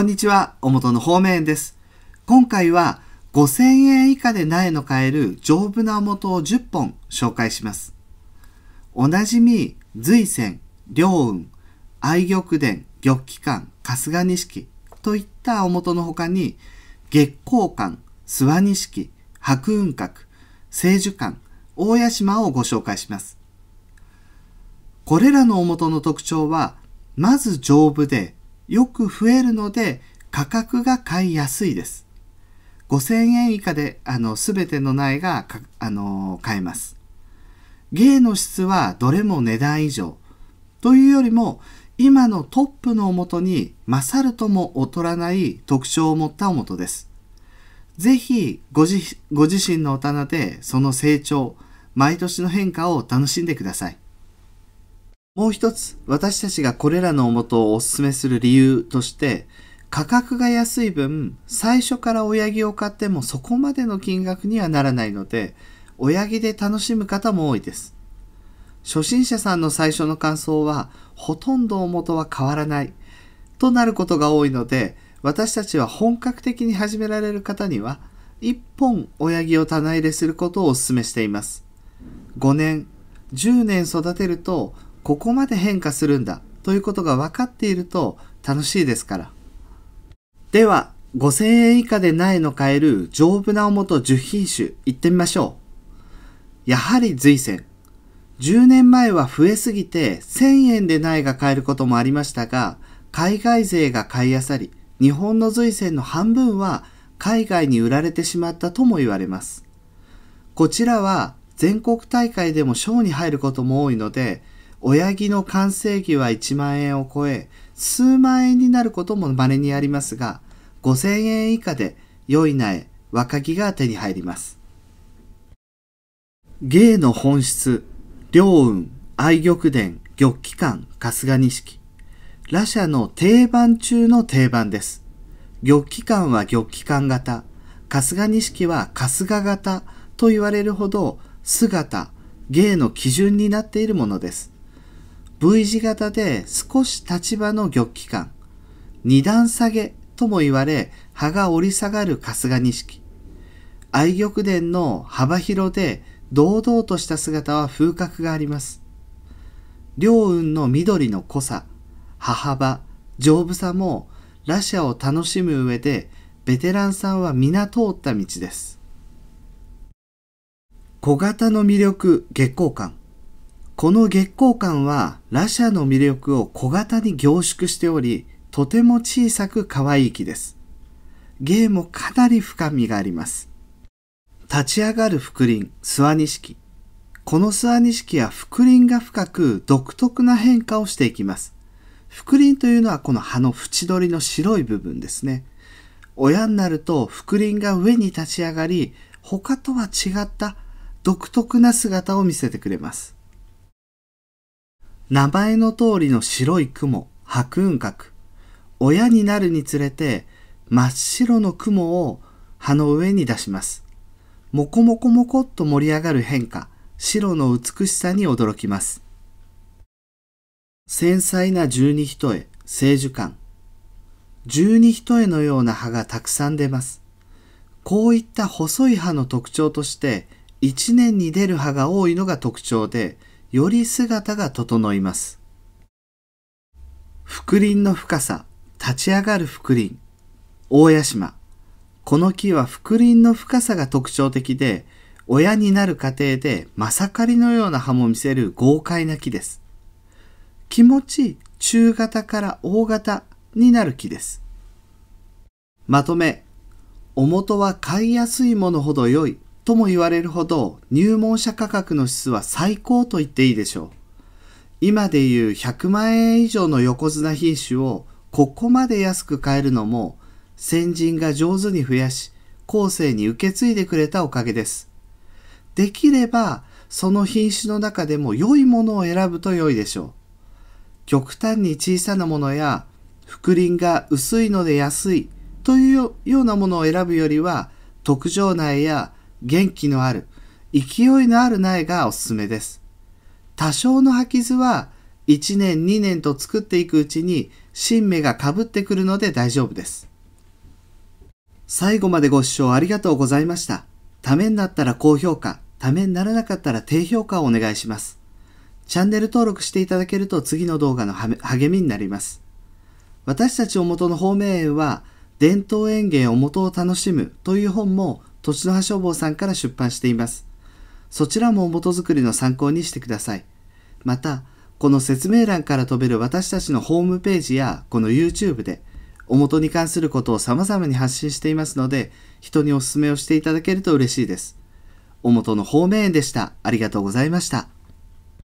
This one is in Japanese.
こんにちは、おもとの方面です。今回は5000円以下で苗の買える丈夫なおもとを10本紹介します。おなじみ、瑞泉、良雲、愛玉殿、玉器館、春日錦といったおもとの他に、月光館、諏訪錦、白雲閣、清樹館、大屋島をご紹介します。これらのおもとの特徴は、まず丈夫で、よく増えるので価格が買いやすいです。5000円以下であの全ての苗がかあの買えます。芸の質はどれも値段以上というよりも今のトップのおもとに勝るとも劣らない特徴を持ったおもとです。ぜひごご自身のお棚でその成長、毎年の変化を楽しんでください。もう一つ、私たちがこれらのおもとをお勧めする理由として、価格が安い分、最初から親木を買ってもそこまでの金額にはならないので、親木で楽しむ方も多いです。初心者さんの最初の感想は、ほとんどおもとは変わらない、となることが多いので、私たちは本格的に始められる方には、1本親木を棚入れすることをお勧めしています。5年、10年育てると、ここまで変化するんだということが分かっていると楽しいですから。では、5000円以下で苗の買える丈夫なおもと10品種いってみましょう。やはり随戦。10年前は増えすぎて1000円で苗が買えることもありましたが、海外勢が買いあさり、日本の随戦の半分は海外に売られてしまったとも言われます。こちらは全国大会でも賞に入ることも多いので、親木の完成期は1万円を超え、数万円になることも稀にありますが、5000円以下で良い苗、若木が手に入ります。芸の本質、良運、愛玉殿、玉器館、春日錦。羅舎の定番中の定番です。玉器館は玉器館型、春日錦は春日型と言われるほど、姿、芸の基準になっているものです。V 字型で少し立場の玉器官、二段下げとも言われ、葉が折り下がる春日錦。愛玉殿の幅広で堂々とした姿は風格があります。両雲の緑の濃さ、葉幅、丈夫さも、ラシャを楽しむ上で、ベテランさんは皆通った道です。小型の魅力、月光館。この月光館はラシャの魅力を小型に凝縮しており、とても小さく可愛い木です。芸もかなり深みがあります。立ち上がる覆輪、諏訪錦。この諏訪錦は覆輪が深く独特な変化をしていきます。覆輪というのはこの葉の縁取りの白い部分ですね。親になると覆輪が上に立ち上がり、他とは違った独特な姿を見せてくれます。名前の通りの白い雲、白雲閣。親になるにつれて、真っ白の雲を葉の上に出します。もこもこもこっと盛り上がる変化、白の美しさに驚きます。繊細な十二一重、聖樹館。十二一重のような葉がたくさん出ます。こういった細い葉の特徴として、一年に出る葉が多いのが特徴で、より姿が整います。福林の深さ、立ち上がる福林、大屋島。この木は福林の深さが特徴的で、親になる過程でまさかりのような葉も見せる豪快な木です。気持ち中型から大型になる木です。まとめ、おとは買いやすいものほど良いとも言われるほど入門者価格の質は最高と言っていいでしょう。今でいう100万円以上の横綱品種をここまで安く買えるのも先人が上手に増やし後世に受け継いでくれたおかげです。できればその品種の中でも良いものを選ぶと良いでしょう。極端に小さなものや覆輪が薄いので安いというようなものを選ぶよりは特徴内や元気のある、勢いのある苗がおすすめです。多少の履き図は1年2年と作っていくうちに新芽がかぶってくるので大丈夫です。最後までご視聴ありがとうございました。ためになったら高評価、ためにならなかったら低評価をお願いします。チャンネル登録していただけると次の動画の励みになります。私たちおもとの方名園は伝統園芸おもとを楽しむという本も地の葉消防さんから出版しています。そちらも元づくりの参考にしてください。また、この説明欄から飛べる私たちのホームページやこの YouTube で、お元に関することを様々に発信していますので、人にお勧めをしていただけると嬉しいです。お元の方面でした。ありがとうございました。